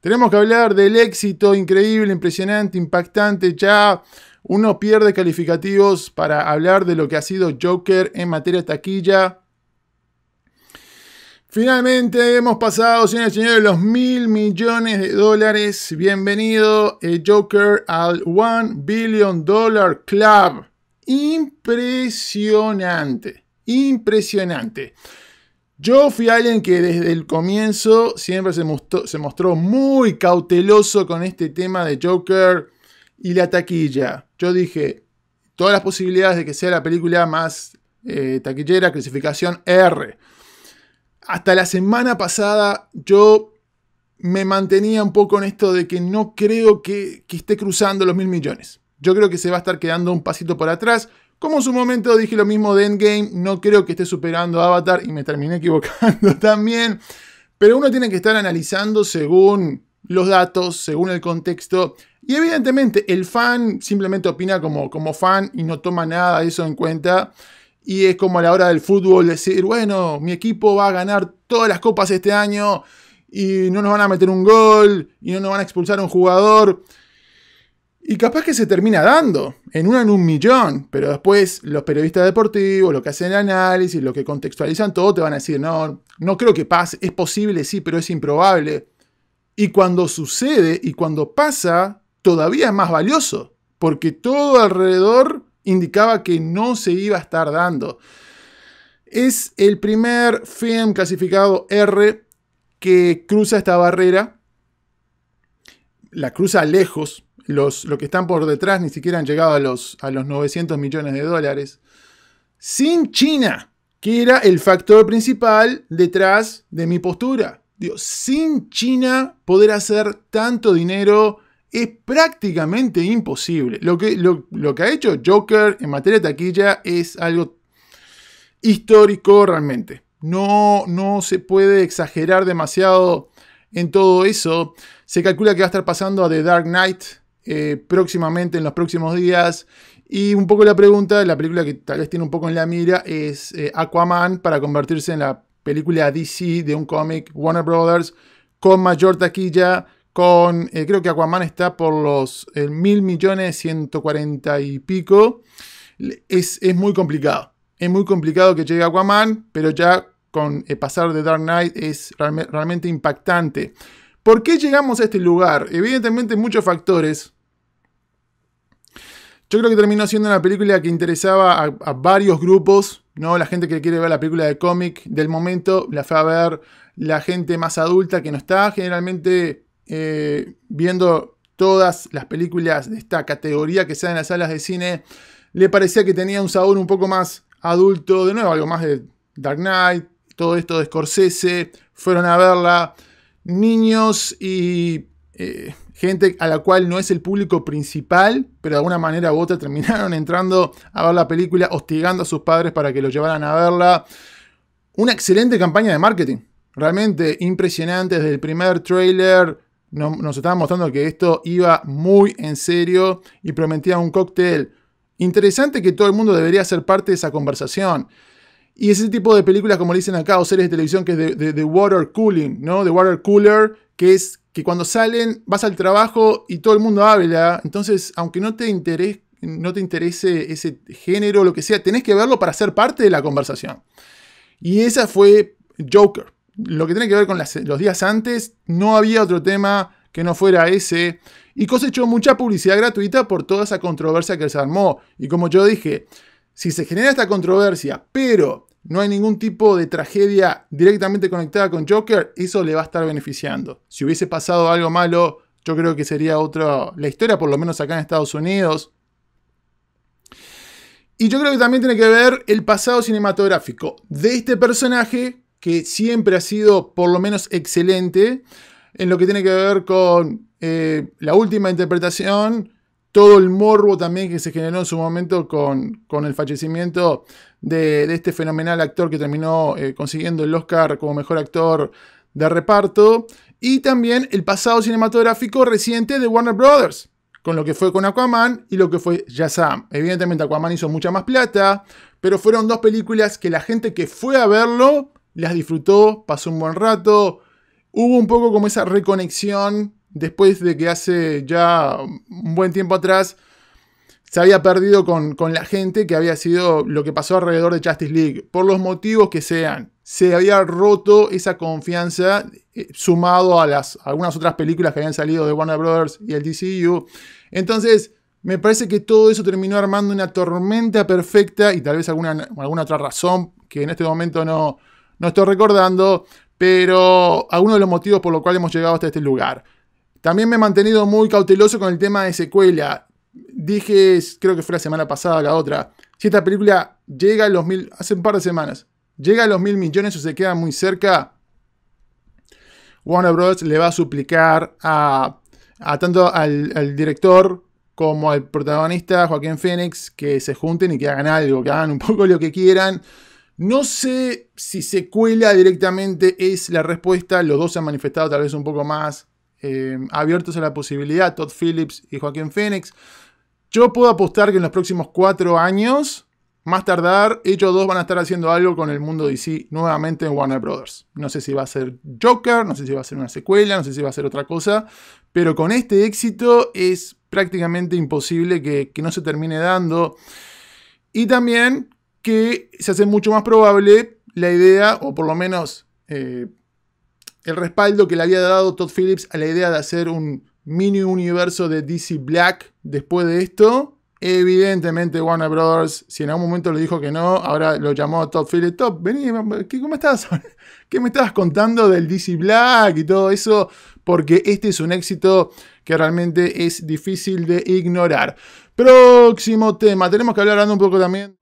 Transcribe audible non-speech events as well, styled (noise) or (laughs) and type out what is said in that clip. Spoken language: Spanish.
tenemos que hablar del éxito increíble, impresionante, impactante. Ya uno pierde calificativos para hablar de lo que ha sido Joker en materia taquilla. Finalmente hemos pasado, señores y señores, los mil millones de dólares. Bienvenido eh, Joker al One Billion Dollar Club. Impresionante, impresionante. Yo fui alguien que desde el comienzo siempre se mostró, muy cauteloso con este tema de Joker y la taquilla. Yo dije, todas las posibilidades de que sea la película más eh, taquillera, clasificación R. Hasta la semana pasada yo me mantenía un poco en esto de que no creo que, que esté cruzando los mil millones. Yo creo que se va a estar quedando un pasito por atrás. Como en su momento dije lo mismo de Endgame, no creo que esté superando Avatar y me terminé equivocando (laughs) también. Pero uno tiene que estar analizando según los datos, según el contexto. Y evidentemente el fan simplemente opina como, como fan y no toma nada de eso en cuenta. Y es como a la hora del fútbol decir, bueno, mi equipo va a ganar todas las copas este año y no nos van a meter un gol y no nos van a expulsar a un jugador. Y capaz que se termina dando, en una en un millón, pero después los periodistas deportivos, lo que hacen el análisis, lo que contextualizan todo, te van a decir, no, no creo que pase, es posible, sí, pero es improbable. Y cuando sucede y cuando pasa, todavía es más valioso, porque todo alrededor indicaba que no se iba a estar dando. Es el primer film clasificado R que cruza esta barrera, la cruza lejos, los, lo que están por detrás ni siquiera han llegado a los, a los 900 millones de dólares, sin China, que era el factor principal detrás de mi postura. sin China poder hacer tanto dinero es prácticamente imposible. Lo que, lo, que ha hecho Joker en materia de taquilla es algo histórico realmente. No, no se puede exagerar demasiado en todo eso. Se calcula que va a estar pasando a The Dark Knight eh, próximamente, en los próximos días. Y un poco la pregunta, la película que tal vez tiene un poco en la mira es eh, Aquaman para convertirse en la película DC de un cómic Warner Brothers con mayor taquilla, con, eh, creo que Aquaman está por los mil millones ciento cuarenta y pico. Es, muy complicado. Es muy complicado que llegue Aquaman, pero ya con pasar de Dark Knight es realmente impactante. ¿Por qué llegamos a este lugar? Evidentemente muchos factores. Yo creo que terminó siendo una película que interesaba a, varios grupos, ¿no? La gente que quiere ver la película de cómic del momento, la fue a ver la gente más adulta que no está generalmente eh, viendo todas las películas de esta categoría que sean en las salas de cine. Le parecía que tenía un sabor un poco más adulto, de nuevo, algo más de Dark Knight, todo esto de Scorsese, fueron a verla niños y eh, gente a la cual no es el público principal, pero de alguna manera u otra (laughs) terminaron entrando a ver la película, hostigando a sus padres para que los llevaran a verla. Una excelente campaña de marketing, realmente impresionante desde el primer trailer. nos estaban mostrando que esto iba muy en serio y prometía un cóctel interesante que todo el mundo debería ser parte de esa conversación. Y ese tipo de películas, como le dicen acá, o series de televisión que es de, water cooling, ¿no? De water cooler, que es que cuando salen vas al trabajo y todo el mundo habla. Entonces, aunque no te interese, no te interese ese género, lo que sea, tenés que verlo para ser parte de la conversación. Y esa fue Joker. Lo que tiene que ver con los días antes, no había otro tema que no fuera ese. Y cosechó mucha publicidad gratuita por toda esa controversia que se armó. Y como yo dije, si se genera esta controversia, pero no hay ningún tipo de tragedia directamente conectada con Joker, eso le va a estar beneficiando. Si hubiese pasado algo malo, yo creo que sería otra la historia, por lo menos acá en Estados Unidos. Y yo creo que también tiene que ver el pasado cinematográfico de este personaje, que siempre ha sido por lo menos excelente, en lo que tiene que ver con eh, la última interpretación todo el morbo también que se generó en su momento con, el fallecimiento de, este fenomenal actor que terminó eh, consiguiendo el Oscar como mejor actor de reparto. Y también el pasado cinematográfico reciente de Warner Brothers, con lo que fue con Aquaman y lo que fue Yazam. Evidentemente Aquaman hizo mucha más plata, pero fueron dos películas que la gente que fue a verlo las disfrutó, pasó un buen rato, hubo un poco como esa reconexión después de que hace ya un buen tiempo atrás se había perdido con, la gente que había sido lo que pasó alrededor de Justice League, por los motivos que sean. Se había roto esa confianza eh, sumado a las algunas otras películas que habían salido de Warner Brothers y el DCU. Entonces, me parece que todo eso terminó armando una tormenta perfecta y tal vez alguna, alguna otra razón que en este momento no, no estoy recordando, pero alguno de los motivos por los cuales hemos llegado hasta este lugar. También me he mantenido muy cauteloso con el tema de secuela. Dije, creo que fue la semana pasada, la otra, si esta película llega a los mil, hace un par de semanas, llega a los mil millones o se queda muy cerca, Warner Bros. le va a suplicar a, tanto al, director como al protagonista Joaquín Phoenix que se junten y que hagan algo, que hagan un (laughs) poco lo que quieran. No sé si secuela directamente es la respuesta, los dos se han manifestado tal vez un poco más eh, abiertos a la posibilidad, Todd Phillips y Joaquín Phoenix. Yo puedo apostar que en los próximos cuatro años, más tardar, ellos dos van a estar haciendo algo con el mundo DC nuevamente en Warner Brothers. No sé si va a ser Joker, no sé si va a ser una secuela, no sé si va a ser otra cosa, pero con este éxito es prácticamente imposible que, no se termine dando. Y también que se hace mucho más probable la idea, o por lo menos eh, el respaldo que le había dado Todd Phillips a la idea de hacer un mini universo de DC Black después de esto. Evidentemente Warner Brothers, si en algún momento le dijo que no, ahora lo llamó a Todd Phillips. Todd, vení, ¿cómo estás? (laughs) ¿Qué me estabas contando del DC Black y todo eso? Porque este es un éxito que realmente es difícil de ignorar. Próximo tema, tenemos que hablar un poco también